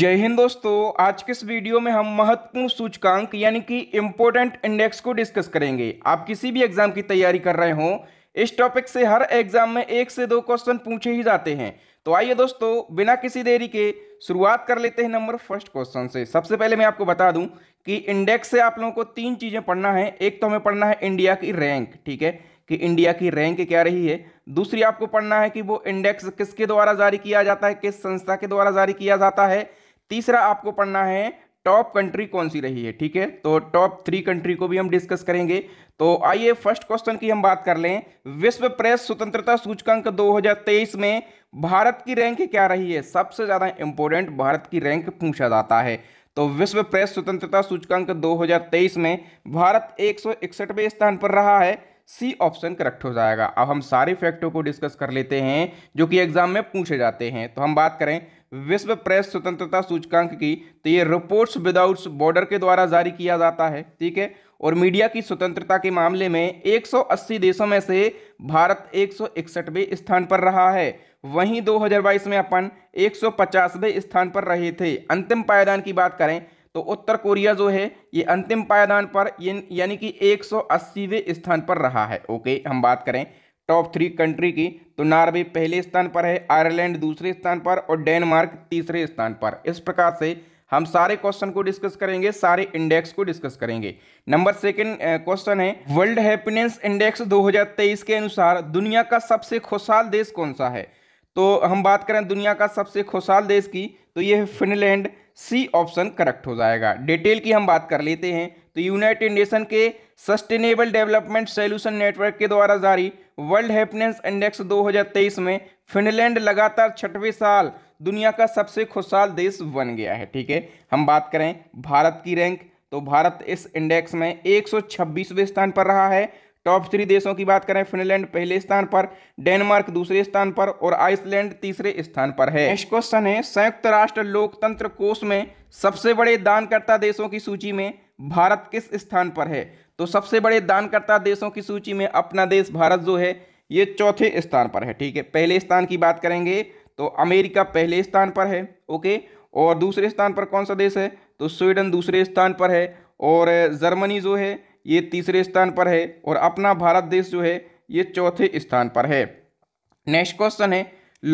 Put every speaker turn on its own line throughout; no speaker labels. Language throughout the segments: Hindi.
जय हिंद दोस्तों आज के इस वीडियो में हम महत्वपूर्ण सूचकांक यानी कि इम्पोर्टेंट इंडेक्स को डिस्कस करेंगे आप किसी भी एग्जाम की तैयारी कर रहे हो इस टॉपिक से हर एग्जाम में एक से दो क्वेश्चन पूछे ही जाते हैं तो आइए दोस्तों बिना किसी देरी के शुरुआत कर लेते हैं नंबर फर्स्ट क्वेश्चन से सबसे पहले मैं आपको बता दूं कि इंडेक्स से आप लोगों को तीन चीज़ें पढ़ना है एक तो हमें पढ़ना है इंडिया की रैंक ठीक है कि इंडिया की रैंक क्या रही है दूसरी आपको पढ़ना है कि वो इंडेक्स किसके द्वारा जारी किया जाता है किस संस्था के द्वारा जारी किया जाता है तीसरा आपको पढ़ना है टॉप कंट्री कौन सी रही है ठीक है तो टॉप थ्री कंट्री को भी हम डिस्कस करेंगे तो आइए फर्स्ट क्वेश्चन की हम बात कर लें विश्व प्रेस स्वतंत्रता सूचकांक 2023 में भारत की रैंक क्या रही है सबसे ज़्यादा इंपॉर्टेंट भारत की रैंक पूछा जाता है तो विश्व प्रेस स्वतंत्रता सूचकांक 2023 में भारत एक स्थान पर रहा है सी ऑप्शन करेक्ट हो जाएगा अब हम सारे फैक्टों को डिस्कस कर लेते हैं जो कि एग्जाम में पूछे जाते हैं तो हम बात करें विश्व प्रेस स्वतंत्रता सूचकांक की तो ये रिपोर्ट्स विदाउट बॉर्डर के द्वारा जारी किया जाता है ठीक है और मीडिया की स्वतंत्रता के मामले में 180 देशों में से भारत एक स्थान पर रहा है वहीं 2022 में अपन एक स्थान पर रहे थे अंतिम पायदान की बात करें तो उत्तर कोरिया जो है ये अंतिम पायदान पर यानी कि एक स्थान पर रहा है ओके हम बात करें टॉप थ्री कंट्री की तो नॉर्वे पहले स्थान पर है आयरलैंड दूसरे स्थान पर और डेनमार्क तीसरे स्थान पर इस प्रकार से हम सारे क्वेश्चन को डिस्कस करेंगे सारे इंडेक्स को डिस्कस करेंगे नंबर सेकंड क्वेश्चन है वर्ल्ड हैप्पीनेस इंडेक्स 2023 के अनुसार दुनिया का सबसे खुशहाल देश कौन सा है तो हम बात करें दुनिया का सबसे खुशहाल देश की तो यह फिनलैंड सी ऑप्शन करेक्ट हो जाएगा डिटेल की हम बात कर लेते हैं तो यूनाइटेड नेशन के सस्टेनेबल डेवलपमेंट सोल्यूशन नेटवर्क के द्वारा जारी वर्ल्ड हैप्पीनेस इंडेक्स 2023 में फिनलैंड लगातार छठवें साल दुनिया का सबसे खुशहाल देश बन गया है ठीक है हम बात करें भारत की रैंक तो भारत इस इंडेक्स में एक स्थान पर रहा है टॉप थ्री देशों की बात करें फिनलैंड पहले स्थान पर डेनमार्क दूसरे स्थान पर और आइसलैंड तीसरे स्थान पर है नेक्स्ट क्वेश्चन है संयुक्त राष्ट्र लोकतंत्र कोष में सबसे बड़े दानकर्ता देशों की सूची में भारत किस स्थान पर है तो सबसे बड़े दानकर्ता देशों की सूची में अपना देश भारत जो है ये चौथे स्थान पर है ठीक है पहले स्थान की बात करेंगे तो अमेरिका पहले स्थान पर है ओके और दूसरे स्थान पर कौन सा देश है तो स्वीडन दूसरे स्थान पर है और जर्मनी जो है ये तीसरे स्थान पर है और अपना भारत देश जो है ये चौथे स्थान पर है नेक्स्ट क्वेश्चन है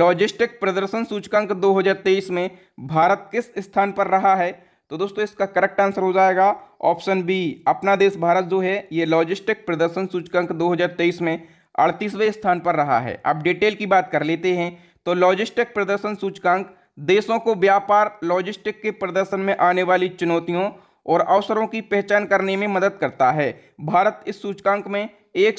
लॉजिस्टिक प्रदर्शन सूचकांक 2023 में भारत किस स्थान पर रहा है तो दोस्तों इसका करेक्ट आंसर हो जाएगा ऑप्शन बी अपना देश भारत जो है ये लॉजिस्टिक प्रदर्शन सूचकांक 2023 में अड़तीसवें स्थान पर रहा है अब डिटेल की बात कर लेते हैं तो लॉजिस्टिक प्रदर्शन सूचकांक देशों को व्यापार लॉजिस्टिक के प्रदर्शन में आने वाली चुनौतियों और अवसरों की पहचान करने में मदद करता है भारत इस सूचकांक में एक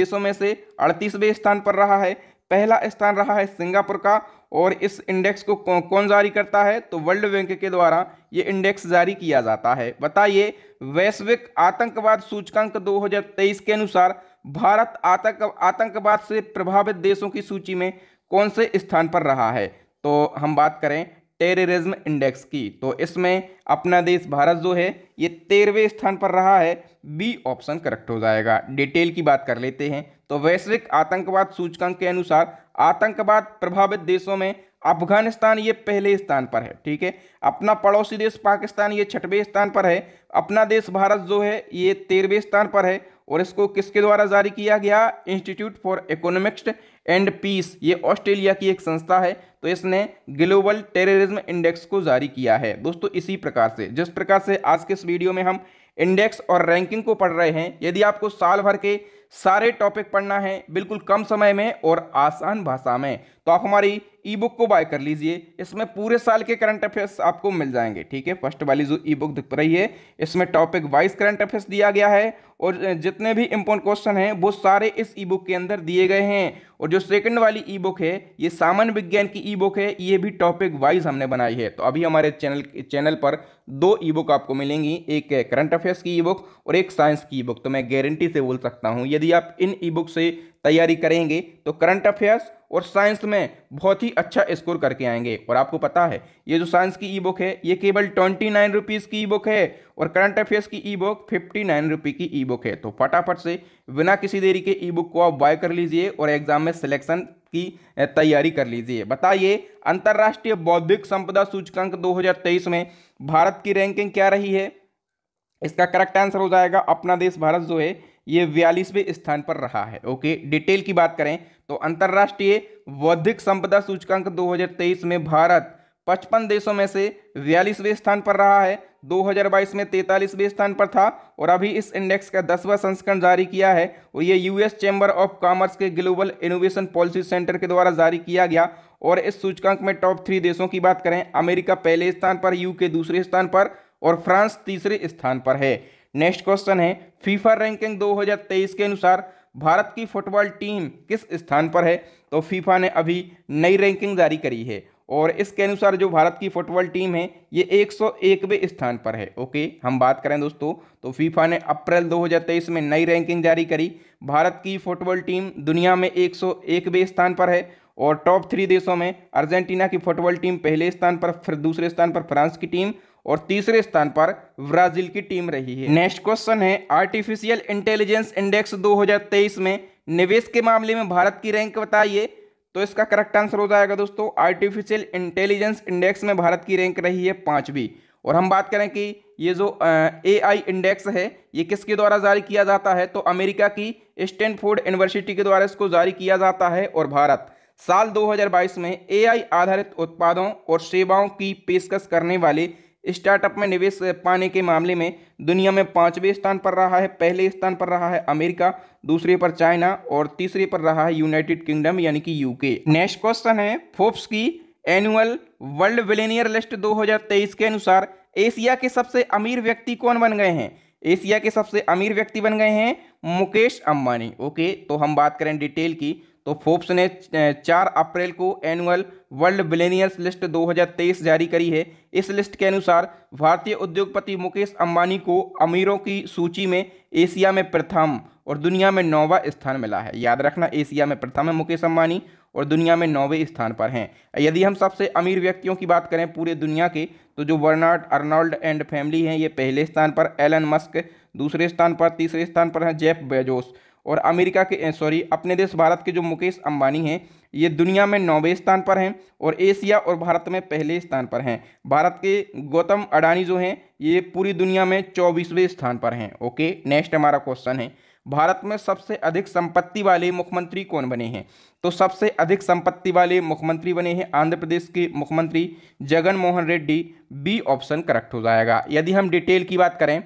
देशों में से अड़तीसवें स्थान पर रहा है पहला स्थान रहा है सिंगापुर का और इस इंडेक्स को कौन जारी करता है तो वर्ल्ड बैंक के द्वारा ये इंडेक्स जारी किया जाता है बताइए वैश्विक आतंकवाद सूचकांक 2023 के अनुसार भारत आतंक आतंकवाद से प्रभावित देशों की सूची में कौन से स्थान पर रहा है तो हम बात करें टेररिज्म इंडेक्स की तो इसमें अपना देश भारत जो है ये तेरहवें स्थान पर रहा है बी ऑप्शन करेक्ट हो जाएगा डिटेल की बात कर लेते हैं तो वैश्विक आतंकवाद सूचकांक के अनुसार आतंकवाद प्रभावित देशों में अफगानिस्तान ये पहले स्थान पर है ठीक है अपना पड़ोसी देश पाकिस्तान ये छठवें स्थान पर है अपना देश भारत जो है ये तेरहवें स्थान पर है और इसको किसके द्वारा जारी किया गया institute for economics and peace ये ऑस्ट्रेलिया की एक संस्था है तो इसने ग्लोबल टेररिज्म इंडेक्स को जारी किया है दोस्तों इसी प्रकार से जिस प्रकार से आज के इस वीडियो में हम इंडेक्स और रैंकिंग को पढ़ रहे हैं यदि आपको साल भर के सारे टॉपिक पढ़ना है बिल्कुल कम समय में और आसान भाषा में तो आप हमारी ई बुक को बाय कर लीजिए इसमें पूरे साल के करंट अफेयर्स आपको मिल जाएंगे ठीक है फर्स्ट वाली जो ई बुक दिख रही है इसमें टॉपिक वाइज करंट अफेयर्स दिया गया है और जितने भी इम्पोर्टेंट क्वेश्चन हैं वो सारे इस ई बुक के अंदर दिए गए हैं और जो सेकंड वाली ई बुक है ये सामान्य विज्ञान की ई बुक है ये भी टॉपिक वाइज हमने बनाई है तो अभी हमारे चैनल चैनल पर दो ई बुक आपको मिलेंगी एक करंट अफेयर्स की ई बुक और एक साइंस की ई बुक तो मैं गारंटी से बोल सकता हूँ यदि आप इन ई बुक से तैयारी करेंगे तो करंट अफेयर्स और साइंस में बहुत ही अच्छा स्कोर करके आएंगे और आपको पता है ये जो साइंस की ई बुक है ये केवल ट्वेंटी नाइन रुपीज़ की ई बुक है और करंट अफेयर्स की e book fifty nine rupee की ई बुक है तो फटाफट से बिना किसी देरी के ई बुक को आप बाय कर लीजिए और एग्जाम में सिलेक्शन की तैयारी कर लीजिए बताइए अंतर्राष्ट्रीय बौद्धिक संपदा सूचकांक दो में भारत की रैंकिंग क्या रही है इसका करेक्ट आंसर हो जाएगा अपना देश भारत जो है ये बयालीसवें स्थान पर रहा है ओके डिटेल की बात करें तो अंतर्राष्ट्रीय बौद्धिक संपदा सूचकांक 2023 में भारत 55 देशों में से बयालीसवें स्थान पर रहा है 2022 में तैतालीसवें स्थान पर था और अभी इस इंडेक्स का दसवां संस्करण जारी किया है और ये यूएस चैम्बर ऑफ कॉमर्स के ग्लोबल इनोवेशन पॉलिसी सेंटर के द्वारा जारी किया गया और इस सूचकांक में टॉप थ्री देशों की बात करें अमेरिका पहले स्थान पर यूके दूसरे स्थान पर और फ्रांस तीसरे स्थान पर है नेक्स्ट क्वेश्चन है फीफा रैंकिंग 2023 के अनुसार भारत की फुटबॉल टीम किस स्थान पर है तो फीफा ने अभी नई रैंकिंग जारी करी है और इसके अनुसार जो भारत की फुटबॉल टीम है ये एक सौ स्थान पर है ओके हम बात करें दोस्तों तो फीफा ने अप्रैल 2023 में नई रैंकिंग जारी करी भारत की फुटबॉल टीम दुनिया में एक सौ स्थान पर है और टॉप थ्री देशों में अर्जेंटीना की फुटबॉल टीम पहले स्थान पर फिर दूसरे स्थान पर फ्रांस की टीम और तीसरे स्थान पर ब्राजील की टीम रही है नेक्स्ट क्वेश्चन है आर्टिफिशियल इंटेलिजेंस इंडेक्स 2023 में निवेश के मामले में भारत की रैंक बताइए तो इसका करेक्ट आंसर हो जाएगा दोस्तों आर्टिफिशियल इंटेलिजेंस इंडेक्स में भारत की रैंक रही है पाँचवीं और हम बात करें कि ये जो ए आई इंडेक्स है ये किसके द्वारा जारी किया जाता है तो अमेरिका की स्टैनफोर्ड यूनिवर्सिटी के द्वारा इसको जारी किया जाता है और भारत साल 2022 में ए आधारित उत्पादों और सेवाओं की पेशकश करने वाले स्टार्टअप में निवेश पाने के मामले में दुनिया में पाँचवें स्थान पर रहा है पहले स्थान पर रहा है अमेरिका दूसरे पर चाइना और तीसरे पर रहा है यूनाइटेड किंगडम यानी कि यूके नेक्स्ट क्वेश्चन है फोर्ब्स की एनुअल वर्ल्ड विलेनियर लिस्ट 2023 के अनुसार एशिया के सबसे अमीर व्यक्ति कौन बन गए हैं एशिया के सबसे अमीर व्यक्ति बन गए हैं मुकेश अंबानी ओके तो हम बात करें डिटेल की तो फोर्ब्स ने चार अप्रैल को एनुअल वर्ल्ड बिलेनियर्स लिस्ट 2023 जारी करी है इस लिस्ट के अनुसार भारतीय उद्योगपति मुकेश अंबानी को अमीरों की सूची में एशिया में प्रथम और दुनिया में नौवा स्थान मिला है याद रखना एशिया में प्रथम है मुकेश अंबानी और दुनिया में नौवे स्थान पर हैं यदि हम सबसे अमीर व्यक्तियों की बात करें पूरे दुनिया के तो जो वर्नार्ड अर्नॉल्ड एंड फैमिली हैं ये पहले स्थान पर एलन मस्क दूसरे स्थान पर तीसरे स्थान पर हैं जेफ बेजोस और अमेरिका के सॉरी अपने देश भारत के जो मुकेश अंबानी हैं ये दुनिया में नौवें स्थान पर हैं और एशिया और भारत में पहले स्थान पर हैं भारत के गौतम अडानी जो हैं ये पूरी दुनिया में चौबीसवें स्थान पर हैं ओके नेक्स्ट हमारा क्वेश्चन है भारत में सबसे अधिक संपत्ति वाले मुख्यमंत्री कौन बने हैं तो सबसे अधिक संपत्ति वाले मुख्यमंत्री बने हैं आंध्र प्रदेश के मुख्यमंत्री Jagan Mohan Reddy B option correct हो जाएगा यदि हम डिटेल की बात करें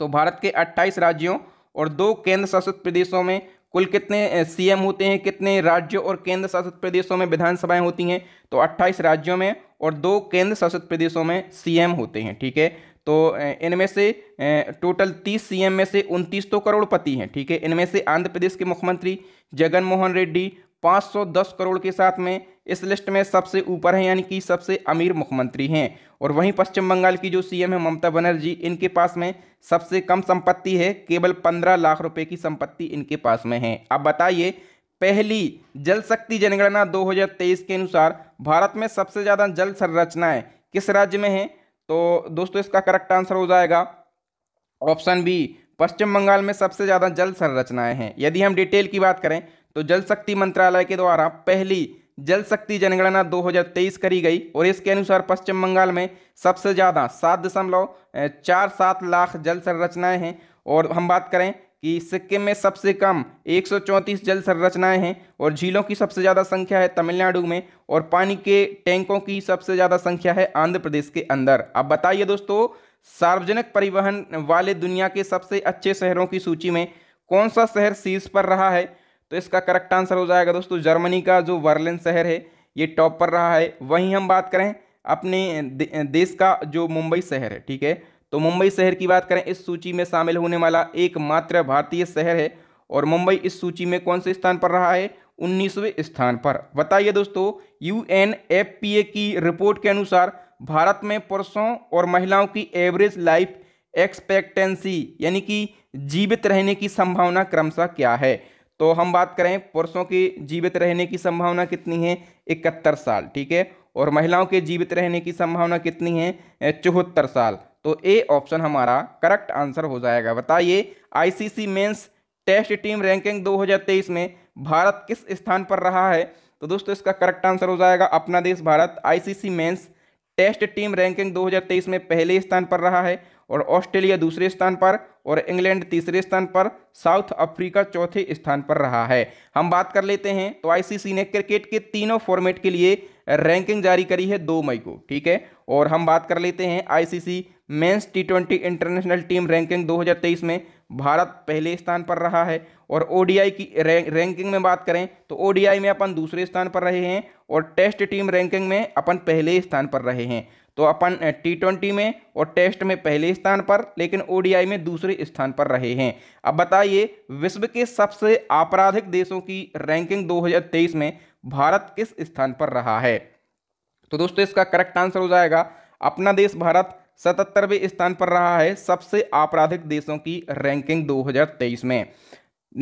तो भारत के 28 राज्यों और दो केंद्र शासित प्रदेशों में कुल कितने सीएम होते हैं कितने राज्यों और केंद्र शासित प्रदेशों में विधानसभाएं होती हैं तो 28 राज्यों में और दो केंद्र शासित प्रदेशों में सीएम होते हैं ठीक है तो इनमें से टोटल 30 सीएम में से उनतीस तो करोड़पति हैं ठीक है इनमें से आंध्र प्रदेश के मुख्यमंत्री जगन मोहन रेड्डी 510 करोड़ के साथ में इस लिस्ट में सबसे ऊपर हैं यानी कि सबसे अमीर मुख्यमंत्री हैं और वहीं पश्चिम बंगाल की जो सीएम है ममता बनर्जी इनके पास में सबसे कम संपत्ति है केवल पंद्रह लाख रुपए की संपत्ति इनके पास में है अब बताइए पहली जल शक्ति जनगणना 2023 के अनुसार भारत में सबसे ज़्यादा जल संरचनाएं किस राज्य में हैं तो दोस्तों इसका करेक्ट आंसर हो जाएगा ऑप्शन बी पश्चिम बंगाल में सबसे ज़्यादा जल संरचनाएं हैं यदि हम डिटेल की बात करें तो जल शक्ति मंत्रालय के द्वारा पहली जल शक्ति जनगणना 2023 करी गई और इसके अनुसार पश्चिम बंगाल में सबसे ज़्यादा सात दशमलव चार सात लाख जल संरचनाएँ हैं और हम बात करें कि सिक्किम में सबसे कम एक जल संरचनाएँ हैं और झीलों की सबसे ज़्यादा संख्या है तमिलनाडु में और पानी के टैंकों की सबसे ज़्यादा संख्या है आंध्र प्रदेश के अंदर अब बताइए दोस्तों सार्वजनिक परिवहन वाले दुनिया के सबसे अच्छे शहरों की सूची में कौन सा शहर शीर्ष पर रहा है तो इसका करेक्ट आंसर हो जाएगा दोस्तों जर्मनी का जो वर्लिन शहर है ये टॉप पर रहा है वहीं हम बात करें अपने देश का जो मुंबई शहर है ठीक है तो मुंबई शहर की बात करें इस सूची में शामिल होने वाला एकमात्र भारतीय शहर है और मुंबई इस सूची में कौन से स्थान पर रहा है उन्नीसवें स्थान पर बताइए दोस्तों यू की रिपोर्ट के अनुसार भारत में पुरुषों और महिलाओं की एवरेज लाइफ एक्सपेक्टेंसी यानी कि जीवित रहने की संभावना क्रमशः क्या है तो हम बात करें पुरुषों की जीवित रहने की संभावना कितनी है इकहत्तर साल ठीक है और महिलाओं के जीवित रहने की संभावना कितनी है चौहत्तर साल तो ए ऑप्शन हमारा करेक्ट आंसर हो जाएगा बताइए ICC men's test team ranking 2023 में भारत किस स्थान पर रहा है तो दोस्तों इसका करेक्ट आंसर हो जाएगा अपना देश Bharat ICC men's test team ranking 2023 में पहले स्थान पर रहा है और ऑस्ट्रेलिया दूसरे स्थान पर और इंग्लैंड तीसरे स्थान पर साउथ अफ्रीका चौथे स्थान पर रहा है हम बात कर लेते हैं तो आईसीसी ने क्रिकेट के तीनों फॉर्मेट के लिए रैंकिंग जारी करी है दो मई को ठीक है और हम बात कर लेते हैं ICC men's T twenty international team ranking 2023 में भारत पहले स्थान पर रहा है और ओडीआई की रैंकिंग में बात करें तो ओडीआई में अपन दूसरे स्थान पर रहे हैं और टेस्ट टीम रैंकिंग में अपन पहले स्थान पर रहे हैं तो अपन टी ट्वेंटी में और टेस्ट में पहले स्थान पर लेकिन ओडीआई में दूसरे स्थान पर रहे हैं अब बताइए विश्व के सबसे आपराधिक देशों की रैंकिंग 2023 में भारत किस स्थान पर रहा है तो दोस्तों इसका करेक्ट आंसर हो जाएगा अपना देश भारत सतहत्तरवें स्थान पर रहा है सबसे आपराधिक देशों की रैंकिंग 2023 में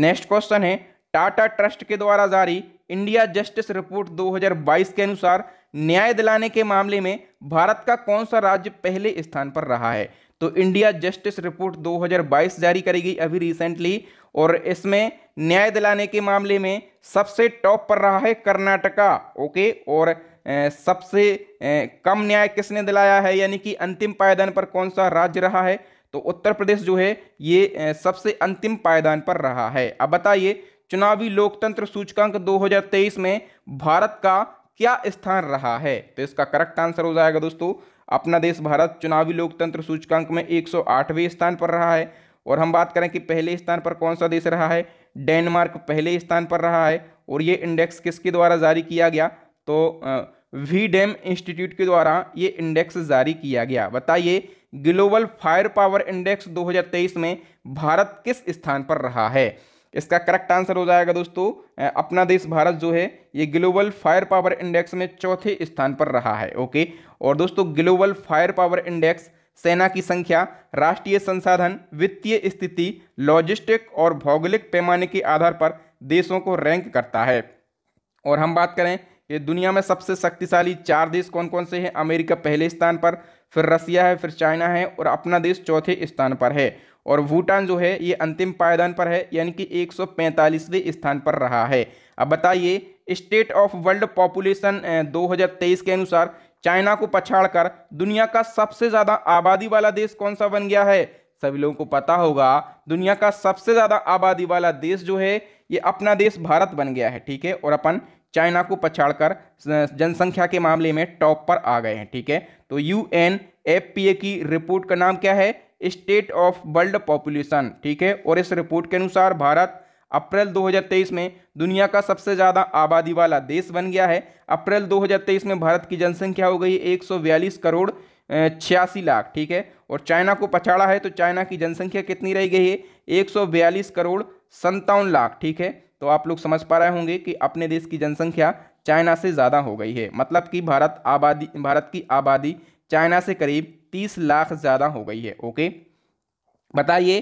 नेक्स्ट क्वेश्चन है टाटा ट्रस्ट के द्वारा जारी इंडिया जस्टिस रिपोर्ट 2022 के अनुसार न्याय दिलाने के मामले में भारत का कौन सा राज्य पहले स्थान पर रहा है तो इंडिया जस्टिस रिपोर्ट 2022 जारी करी गई अभी रिसेंटली और इसमें न्याय दिलाने के मामले में सबसे टॉप पर रहा है कर्नाटका ओके और सबसे कम न्याय किसने दिलाया है यानी कि अंतिम पायदान पर कौन सा राज्य रहा है तो उत्तर प्रदेश जो है ये सबसे अंतिम पायदान पर रहा है अब बताइए चुनावी लोकतंत्र सूचकांक 2023 में भारत का क्या स्थान रहा है तो इसका करेक्ट आंसर हो जाएगा दोस्तों अपना देश भारत चुनावी लोकतंत्र सूचकांक में 108वें स्थान पर रहा है और हम बात करें कि पहले स्थान पर कौन सा देश रहा है डेनमार्क पहले स्थान पर रहा है और ये इंडेक्स किसके द्वारा जारी किया गया तो वी डैम इंस्टीट्यूट के द्वारा ये इंडेक्स जारी किया गया बताइए ग्लोबल फायर पावर इंडेक्स 2023 में भारत किस स्थान पर रहा है इसका करेक्ट आंसर हो जाएगा दोस्तों अपना देश भारत जो है ये ग्लोबल फायर पावर इंडेक्स में चौथे स्थान पर रहा है ओके और दोस्तों ग्लोबल फायर पावर इंडेक्स सेना की संख्या राष्ट्रीय संसाधन वित्तीय स्थिति लॉजिस्टिक और भौगोलिक पैमाने के आधार पर देशों को रैंक करता है और हम बात करें ये दुनिया में सबसे शक्तिशाली चार देश कौन कौन से हैं अमेरिका पहले स्थान पर फिर रसिया है फिर चाइना है और अपना देश चौथे स्थान पर है और भूटान जो है ये अंतिम पायदान पर है यानी कि एक स्थान पर रहा है अब बताइए स्टेट ऑफ वर्ल्ड पॉपुलेशन 2023 के अनुसार चाइना को पछाड़कर दुनिया का सबसे ज़्यादा आबादी वाला देश कौन सा बन गया है सभी लोगों को पता होगा दुनिया का सबसे ज़्यादा आबादी वाला देश जो है ये अपना देश भारत बन गया है ठीक है और अपन चाइना को पछाड़कर जनसंख्या के मामले में टॉप पर आ गए हैं ठीक है तो U N F P A की रिपोर्ट का नाम क्या है स्टेट ऑफ वर्ल्ड पॉपुलेशन ठीक है और इस रिपोर्ट के अनुसार भारत अप्रैल 2023 में दुनिया का सबसे ज़्यादा आबादी वाला देश बन गया है अप्रैल 2023 में भारत की जनसंख्या हो गई एक करोड़ छियासी लाख ठीक है और चाइना को पछाड़ा है तो चाइना की जनसंख्या कितनी रह गई है एक करोड़ संतावन लाख ठीक है तो आप लोग समझ पा रहे होंगे कि अपने देश की जनसंख्या चाइना से ज़्यादा हो गई है मतलब कि भारत आबादी भारत की आबादी चाइना से करीब तीस लाख ज़्यादा हो गई है ओके बताइए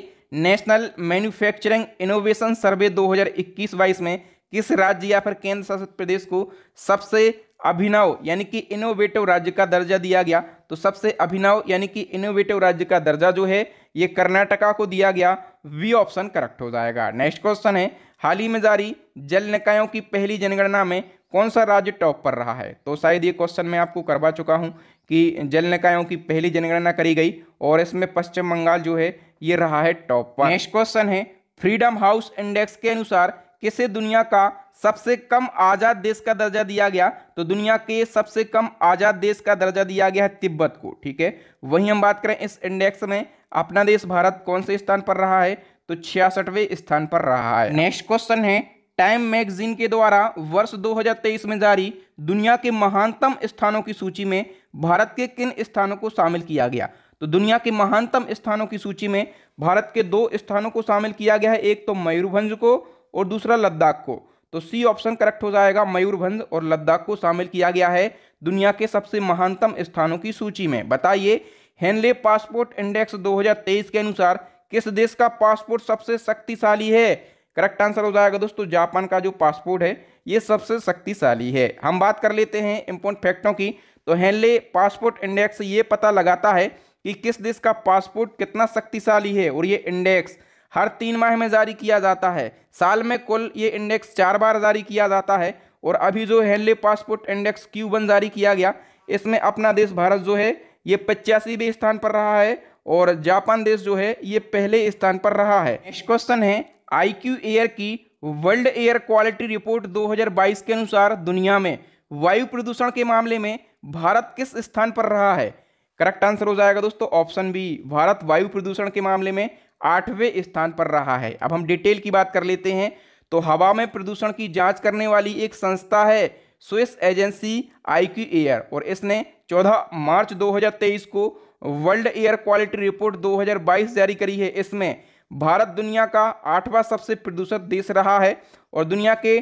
नेशनल मैन्युफैक्चरिंग इनोवेशन सर्वे 2021 हज़ार में किस राज्य या फिर केंद्र शासित प्रदेश को सबसे अभिनव यानी कि इनोवेटिव राज्य का दर्जा दिया गया तो सबसे अभिनव यानी कि इनोवेटिव राज्य का दर्जा जो है ये कर्नाटका को दिया गया वी ऑप्शन करेक्ट हो जाएगा नेक्स्ट क्वेश्चन है हाल ही में जारी जल निकायों की पहली जनगणना में कौन सा राज्य टॉप पर रहा है तो शायद ये क्वेश्चन मैं आपको करवा चुका हूँ कि जल निकायों की पहली जनगणना करी गई और इसमें पश्चिम बंगाल जो है ये रहा है टॉप पर नेक्स्ट क्वेश्चन है फ्रीडम हाउस इंडेक्स के अनुसार किसे दुनिया का सबसे कम आज़ाद देश का दर्जा दिया गया तो दुनिया के सबसे कम आज़ाद देश का दर्जा दिया गया है तिब्बत को ठीक है वहीं हम बात करें इस इंडेक्स में अपना देश भारत कौन से स्थान पर रहा है तो छियासठवें स्थान पर रहा है नेक्स्ट क्वेश्चन है टाइम मैगजीन के द्वारा वर्ष 2023 में जारी दुनिया के महानतम स्थानों की सूची में भारत के किन स्थानों को शामिल किया गया तो दुनिया के महानतम स्थानों की सूची में भारत के दो स्थानों को शामिल किया गया है एक तो मयूरभंज को और दूसरा लद्दाख को तो सी ऑप्शन करेक्ट हो जाएगा मयूरभंज और लद्दाख को शामिल किया गया है दुनिया के सबसे महानतम स्थानों की सूची में बताइए हेनले पासपोर्ट इंडेक्स 2023 के अनुसार किस देश का पासपोर्ट सबसे शक्तिशाली है करेक्ट आंसर हो जाएगा दोस्तों जापान का जो पासपोर्ट है ये सबसे शक्तिशाली है हम बात कर लेते हैं इम्पोर्ट फैक्टों की तो हेनले पासपोर्ट इंडेक्स ये पता लगाता है कि किस देश का पासपोर्ट कितना शक्तिशाली है और ये इंडेक्स हर तीन माह में जारी किया जाता है साल में कुल ये इंडेक्स चार बार जारी किया जाता है और अभी जो हेनले पासपोर्ट इंडेक्स क्यू जारी किया गया इसमें अपना देश भारत जो है ये पचासीवें स्थान पर रहा है और जापान देश जो है ये पहले स्थान पर रहा है नेक्स्ट क्वेश्चन है आई क्यू एयर की वर्ल्ड एयर क्वालिटी रिपोर्ट 2022 के अनुसार दुनिया में वायु प्रदूषण के मामले में भारत किस स्थान पर रहा है करेक्ट आंसर हो जाएगा दोस्तों ऑप्शन बी भारत वायु प्रदूषण के मामले में आठवें स्थान पर रहा है अब हम डिटेल की बात कर लेते हैं तो हवा में प्रदूषण की जांच करने वाली एक संस्था है स्विस एजेंसी आई एयर और इसने 14 मार्च 2023 को वर्ल्ड एयर क्वालिटी रिपोर्ट 2022 जारी करी है इसमें भारत दुनिया का आठवां सबसे प्रदूषित देश रहा है और दुनिया के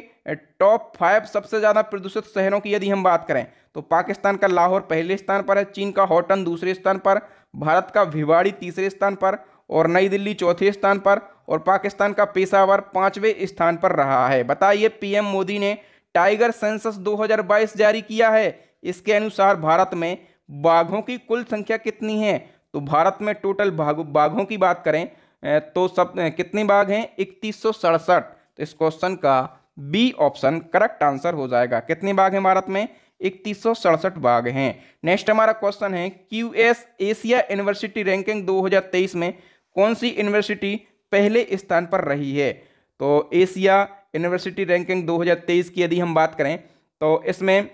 टॉप फाइव सबसे ज़्यादा प्रदूषित शहरों की यदि हम बात करें तो पाकिस्तान का लाहौर पहले स्थान पर है चीन का हॉटन दूसरे स्थान पर भारत का भिवाड़ी तीसरे स्थान पर और नई दिल्ली चौथे स्थान पर और पाकिस्तान का पेशावर पाँचवें स्थान पर रहा है बताइए पीएम मोदी ने टाइगर सेंसस 2022 जारी किया है इसके अनुसार भारत में बाघों की कुल संख्या कितनी है तो भारत में टोटल बाघों की बात करें तो सब कितने बाघ हैं इकतीस तो इस क्वेश्चन का बी ऑप्शन करेक्ट आंसर हो जाएगा कितने बाघ हैं भारत में इकतीस बाघ हैं नेक्स्ट हमारा क्वेश्चन है Q S Asia university ranking 2023 में कौन सी यूनिवर्सिटी पहले स्थान पर रही है तो एशिया यूनिवर्सिटी रैंकिंग 2023 की यदि हम बात करें तो इसमें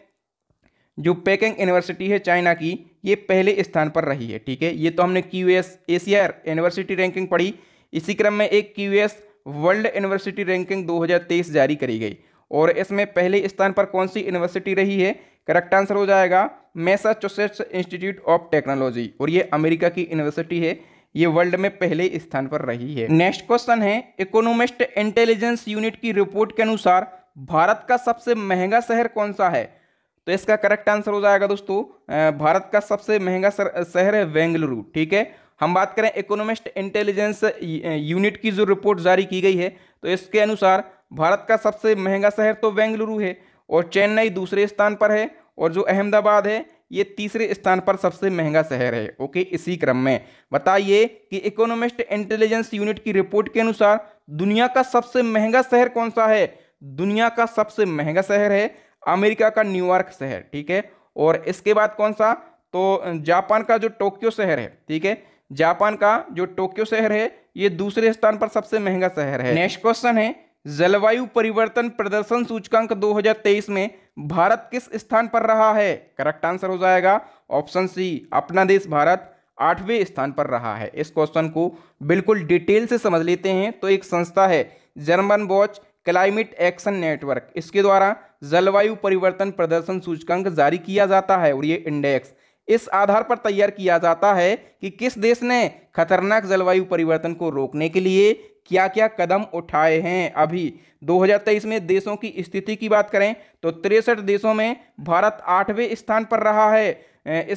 जो पेकिंग यूनिवर्सिटी है चाइना की ये पहले स्थान पर रही है ठीक है ये तो हमने Q S Asia university ranking पढ़ी इसी क्रम में एक Q S world university ranking 2023 जारी करी गई और इसमें पहले स्थान पर कौन सी यूनिवर्सिटी रही है करेक्ट आंसर हो जाएगा मैसाचुसेट्स इंस्टीट्यूट ऑफ टेक्नोलॉजी और ये अमेरिका की यूनिवर्सिटी है ये वर्ल्ड में पहले स्थान पर रही है नेक्स्ट क्वेश्चन है इकोनोमिस्ट इंटेलिजेंस यूनिट की रिपोर्ट के अनुसार भारत का सबसे महंगा शहर कौन सा है तो इसका करेक्ट आंसर हो जाएगा दोस्तों भारत का सबसे महंगा शहर है बेंगलुरु ठीक है हम बात करें इकोनॉमिस्ट इंटेलिजेंस यूनिट की जो रिपोर्ट जारी की गई है तो इसके अनुसार भारत का सबसे महंगा शहर तो बेंगलुरु है और चेन्नई दूसरे स्थान पर है और जो अहमदाबाद है ये तीसरे स्थान पर सबसे महंगा शहर है ओके इसी क्रम में बताइए कि इकोनॉमिस्ट इंटेलिजेंस यूनिट की रिपोर्ट के अनुसार दुनिया का सबसे महंगा शहर कौन सा है दुनिया का सबसे महंगा शहर है अमेरिका का न्यूयॉर्क शहर ठीक है और इसके बाद कौन सा तो जापान का जो टोक्यो शहर है ठीक है जापान का जो टोक्यो शहर है ये दूसरे स्थान पर सबसे महंगा शहर है नेक्स्ट क्वेश्चन है जलवायु परिवर्तन प्रदर्शन सूचकांक 2023 में भारत किस स्थान पर रहा है करेक्ट आंसर हो जाएगा ऑप्शन सी अपना देश भारत आठवें स्थान पर रहा है इस क्वेश्चन को बिल्कुल डिटेल से समझ लेते हैं तो एक संस्था है German watch climate action network इसके द्वारा जलवायु परिवर्तन प्रदर्शन सूचकांक जारी किया जाता है और ये इंडेक्स इस आधार पर तैयार किया जाता है कि किस देश ने खतरनाक जलवायु परिवर्तन को रोकने के लिए क्या क्या कदम उठाए हैं अभी 2023 में देशों की स्थिति की बात करें तो तिरसठ देशों में भारत आठवें स्थान पर रहा है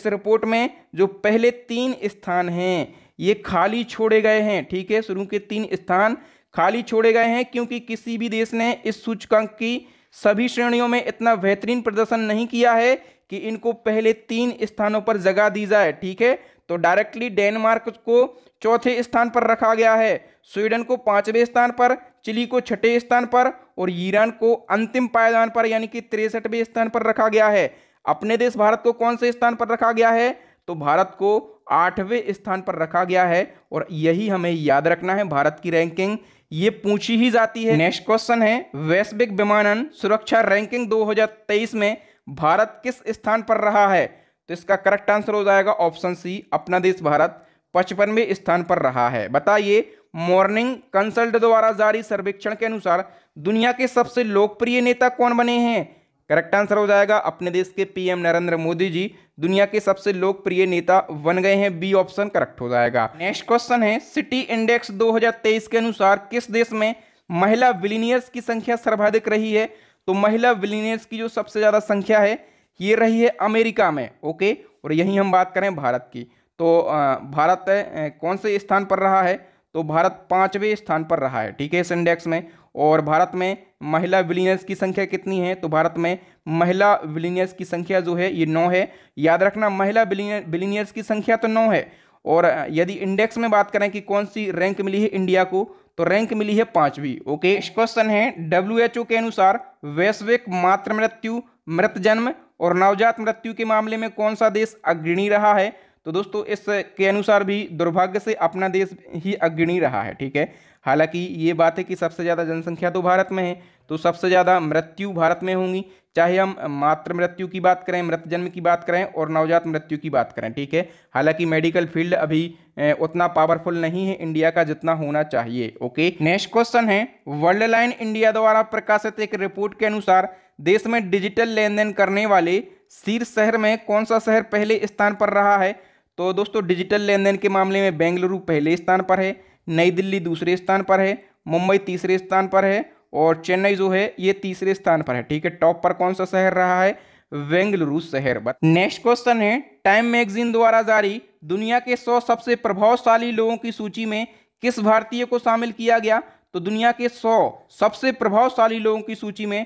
इस रिपोर्ट में जो पहले तीन स्थान हैं ये खाली छोड़े गए हैं ठीक है शुरू के तीन स्थान खाली छोड़े गए हैं क्योंकि किसी भी देश ने इस सूचकांक की सभी श्रेणियों में इतना बेहतरीन प्रदर्शन नहीं किया है कि इनको पहले तीन स्थानों पर जगह दी जाए ठीक है तो डायरेक्टली डेनमार्क को चौथे स्थान पर रखा गया है स्वीडन को पांचवें स्थान पर चिली को छठे स्थान पर और ईरान को अंतिम पायदान पर यानी कि तिरसठवें स्थान पर रखा गया है अपने देश भारत को कौन से स्थान पर रखा गया है तो भारत को आठवें स्थान पर रखा गया है और यही हमें याद रखना है भारत की रैंकिंग ये पूछी ही जाती है नेक्स्ट क्वेश्चन है वैश्विक विमानन सुरक्षा रैंकिंग 2023 में भारत किस स्थान पर रहा है तो इसका करेक्ट आंसर हो जाएगा ऑप्शन सी अपना देश भारत पचपनवें स्थान पर रहा है बताइए मॉर्निंग कंसल्ट द्वारा जारी सर्वेक्षण के अनुसार दुनिया के सबसे लोकप्रिय नेता कौन बने हैं करेक्ट आंसर हो जाएगा अपने देश के पीएम नरेंद्र मोदी जी दुनिया के सबसे लोकप्रिय नेता बन गए हैं बी ऑप्शन करेक्ट हो जाएगा नेक्स्ट क्वेश्चन है सिटी इंडेक्स 2023 के अनुसार किस देश में महिला विलीनियर्स की संख्या सर्वाधिक रही है तो महिला विलीनियर्स की जो सबसे ज़्यादा संख्या है ये रही है अमेरिका में ओके और यही हम बात करें भारत की तो भारत कौन से स्थान पर रहा है तो भारत पांचवें स्थान पर रहा है ठीक है इस इंडेक्स में और भारत में महिला विलीनियर्स की संख्या कितनी है तो भारत में महिला विलीनियर्स की संख्या जो है ये नौ है याद रखना महिला विलीनियर्स की संख्या तो नौ है और यदि इंडेक्स में बात करें कि कौन सी रैंक मिली है इंडिया को तो रैंक मिली है पांचवी ओके नेक्स्ट क्वेश्चन है डब्ल्यू के अनुसार वैश्विक मातृ मृत्यु मृत जन्म और नवजात मृत्यु के मामले में कौन सा देश अग्रणी रहा है तो दोस्तों इसके अनुसार भी दुर्भाग्य से अपना देश ही अग्रणी रहा है ठीक है हालांकि ये बात है कि सबसे ज़्यादा जनसंख्या तो भारत में है तो सबसे ज़्यादा मृत्यु भारत में होंगी चाहे हम मातृ मृत्यु की बात करें मृत जन्म की बात करें और नवजात मृत्यु की बात करें ठीक है हालांकि मेडिकल फील्ड अभी उतना पावरफुल नहीं है इंडिया का जितना होना चाहिए ओके नेक्स्ट क्वेश्चन है वर्ल्ड लाइन इंडिया द्वारा प्रकाशित एक रिपोर्ट के अनुसार देश में डिजिटल लेन देन करने वाले शीर्ष शहर में कौन सा शहर पहले स्थान पर रहा है तो दोस्तों डिजिटल लेन देन के मामले में बेंगलुरु पहले स्थान पर है नई दिल्ली दूसरे स्थान पर है मुंबई तीसरे स्थान पर है और चेन्नई जो है ये तीसरे स्थान पर है ठीक है टॉप पर कौन सा शहर रहा है बेंगलुरु शहर पर नेक्स्ट क्वेश्चन है टाइम मैगजीन द्वारा जारी दुनिया के सौ सबसे प्रभावशाली लोगों की सूची में किस भारतीय को शामिल किया गया तो दुनिया के सौ सबसे प्रभावशाली लोगों की सूची में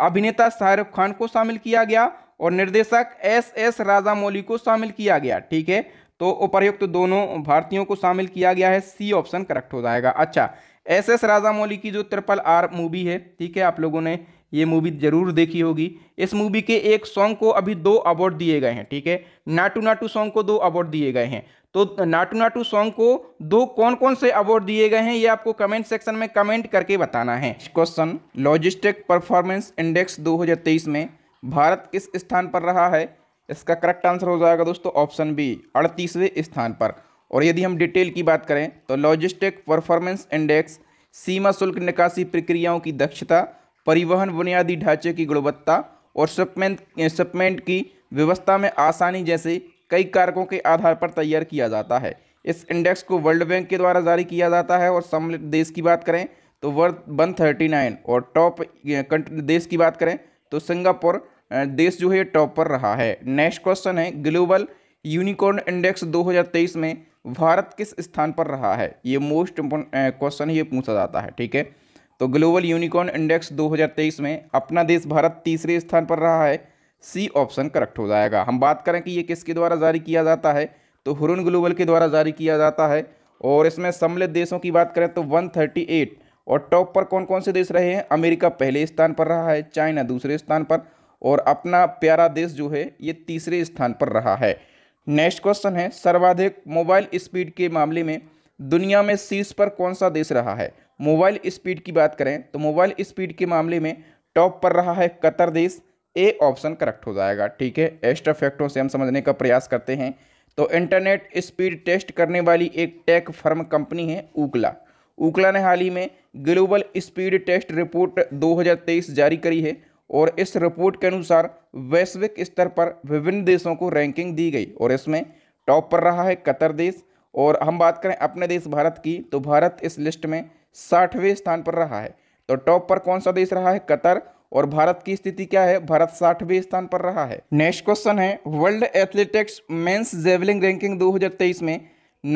अभिनेता शाहरुख खान को शामिल किया गया और निर्देशक एस एस राजामौली को शामिल किया गया ठीक है तो उपरयुक्त दोनों भारतीयों को शामिल किया गया है सी ऑप्शन करेक्ट हो जाएगा अच्छा एस एस राजामौली की जो ट्रिपल आर मूवी है ठीक है आप लोगों ने ये मूवी जरूर देखी होगी इस मूवी के एक सॉन्ग को अभी दो अवार्ड दिए गए हैं ठीक है नाटू नाटू सॉन्ग को दो अवार्ड दिए गए हैं तो नाटू नाटू सॉन्ग को दो कौन कौन से अवार्ड दिए गए हैं ये आपको कमेंट सेक्शन में कमेंट करके बताना है क्वेश्चन लॉजिस्टिक परफॉर्मेंस इंडेक्स 2023 में भारत किस स्थान पर रहा है इसका करेक्ट आंसर हो जाएगा दोस्तों ऑप्शन बी अड़तीसवें स्थान पर और यदि हम डिटेल की बात करें तो लॉजिस्टिक परफॉर्मेंस इंडेक्स सीमा शुल्क निकासी प्रक्रियाओं की दक्षता परिवहन बुनियादी ढांचे की गुणवत्ता और शिपमेंट शिपमेंट की व्यवस्था में आसानी जैसे कई कारकों के आधार पर तैयार किया जाता है इस इंडेक्स को वर्ल्ड बैंक के द्वारा जारी किया जाता है और सम्मिलित देश की बात करें तो वर्थ वन थर्टी नाइन और टॉप कंट्री देश की बात करें तो सिंगापुर देश जो है टॉप पर रहा है नेक्स्ट क्वेश्चन है ग्लोबल यूनिकॉर्न इंडेक्स 2023 में भारत किस स्थान पर रहा है ये मोस्ट इम्पोर्टेंट क्वेश्चन ये पूछा जाता है ठीक है तो ग्लोबल यूनिकॉर्न इंडेक्स 2023 में अपना देश भारत तीसरे स्थान पर रहा है सी ऑप्शन करेक्ट हो जाएगा हम बात करें कि ये किसके द्वारा जारी किया जाता है तो हुरुन ग्लोबल के द्वारा जारी किया जाता है और इसमें सम्मिलित देशों की बात करें तो वन और टॉप पर कौन कौन से देश रहे हैं अमेरिका पहले स्थान पर रहा है चाइना दूसरे स्थान पर और अपना प्यारा देश जो है ये तीसरे स्थान पर रहा है नेक्स्ट क्वेश्चन है सर्वाधिक मोबाइल स्पीड के मामले में दुनिया में शीर्ष पर कौन सा देश रहा है मोबाइल स्पीड की बात करें तो मोबाइल स्पीड के मामले में टॉप पर रहा है कतर देश ए ऑप्शन करेक्ट हो जाएगा ठीक है एक्स्ट्रा फैक्टों से हम समझने का प्रयास करते हैं तो इंटरनेट स्पीड टेस्ट करने वाली एक टेक फर्म कंपनी है ऊकला ऊकला ने हाल ही में ग्लोबल स्पीड टेस्ट रिपोर्ट 2023 जारी करी है और इस रिपोर्ट के अनुसार वैश्विक स्तर पर विभिन्न देशों को रैंकिंग दी गई और इसमें टॉप पर रहा है कतर देश और हम बात करें अपने देश भारत की तो भारत इस लिस्ट में साठवें स्थान पर रहा है तो टॉप पर कौन सा देश रहा है कतर और भारत की स्थिति क्या है भारत साठवें स्थान पर रहा है नेक्स्ट क्वेश्चन है world athletics men's javelin ranking 2023 में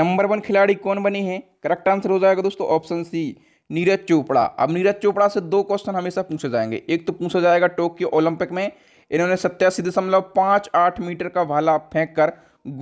नंबर वन खिलाड़ी कौन बनी है करेक्ट आंसर हो जाएगा दोस्तों ऑप्शन सी नीरज चोपड़ा अब नीरज चोपड़ा से दो क्वेश्चन हमेशा पूछे जाएंगे एक तो पूछा जाएगा टोक्यो ओलंपिक में इन्होंने सत्यासी दशमलव पाँच आठ मीटर का भाला फेंक कर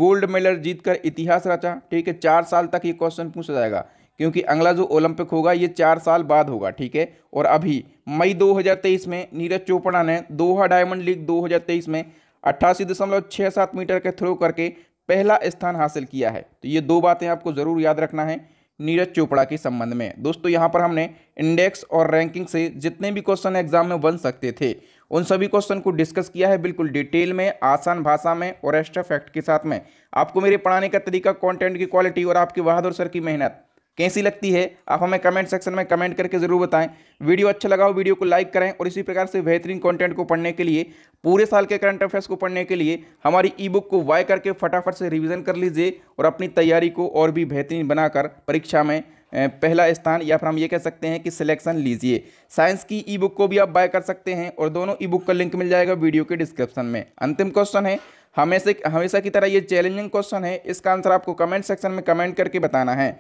गोल्ड मेडल जीतकर इतिहास रचा ठीक है चार साल तक ये क्वेश्चन पूछा जाएगा क्योंकि अगला जो ओलंपिक होगा ये चार साल बाद होगा ठीक है और अभी मई 2023 में नीरज चोपड़ा ने दोहा डायमंड लीग 2023 में अट्ठासी दशमलव सात मीटर के थ्रो करके पहला स्थान हासिल किया है तो ये दो बातें आपको ज़रूर याद रखना है नीरज चोपड़ा के संबंध में दोस्तों यहाँ पर हमने इंडेक्स और रैंकिंग से जितने भी क्वेश्चन एग्जाम में बन सकते थे उन सभी क्वेश्चन को डिस्कस किया है बिल्कुल डिटेल में आसान भाषा में और एक्स्ट्रा फैक्ट के साथ में आपको मेरे पढ़ाने का तरीका कंटेंट की क्वालिटी और आपके बहादुर सर की मेहनत कैसी लगती है आप हमें कमेंट सेक्शन में कमेंट करके ज़रूर बताएं वीडियो अच्छा लगा हो वीडियो को लाइक करें और इसी प्रकार से बेहतरीन कंटेंट को पढ़ने के लिए पूरे साल के करंट अफेयर्स को पढ़ने के लिए हमारी ई बुक को वाई करके फटाफट से रिविज़न कर लीजिए और अपनी तैयारी को और भी बेहतरीन बनाकर परीक्षा में पहला स्थान या फिर हम ये कह सकते हैं कि सिलेक्शन लीजिए साइंस की ई बुक को भी आप बाय कर सकते हैं और दोनों ई बुक का लिंक मिल जाएगा वीडियो के डिस्क्रिप्शन में अंतिम क्वेश्चन है हमेशा हमेशा की तरह ये चैलेंजिंग क्वेश्चन है इसका आंसर आपको कमेंट सेक्शन में कमेंट करके बताना है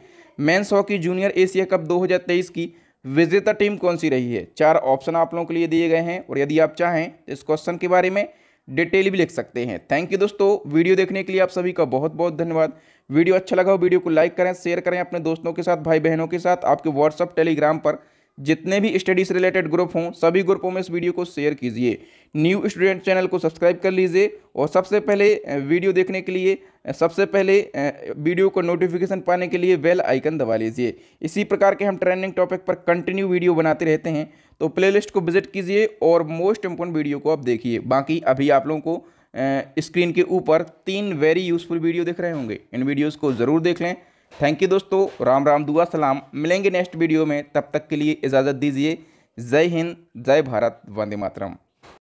men's hockey junior Asia cup 2023 की विजेता टीम कौन सी रही है चार ऑप्शन आप लोगों के लिए दिए गए हैं और यदि आप चाहें तो इस क्वेश्चन के बारे में डिटेल भी लिख सकते हैं थैंक यू दोस्तों वीडियो देखने के लिए आप सभी का बहुत बहुत धन्यवाद वीडियो अच्छा लगा हो वीडियो को लाइक करें शेयर करें अपने दोस्तों के साथ भाई बहनों के साथ आपके व्हाट्सअप टेलीग्राम पर जितने भी स्टडी से रिलेटेड ग्रुप हों सभी ग्रुपों में इस वीडियो को शेयर कीजिए न्यू स्टूडेंट चैनल को सब्सक्राइब कर लीजिए और सबसे पहले वीडियो देखने के लिए सबसे पहले वीडियो को नोटिफिकेशन पाने के लिए बेल आइकन दबा लीजिए इसी प्रकार के हम ट्रेंडिंग टॉपिक पर कंटिन्यू वीडियो बनाते रहते हैं तो प्ले को विजिट कीजिए और मोस्ट इम्पोर्टेंट वीडियो को आप देखिए बाकी अभी आप लोगों को स्क्रीन के ऊपर तीन वेरी यूज़फुल वीडियो दिख रहे होंगे इन वीडियोज़ को ज़रूर देख लें थैंक यू दोस्तों राम राम दुआ सलाम मिलेंगे नेक्स्ट वीडियो में तब तक के लिए इजाज़त दीजिए जय हिंद जय भारत वंदे मातरम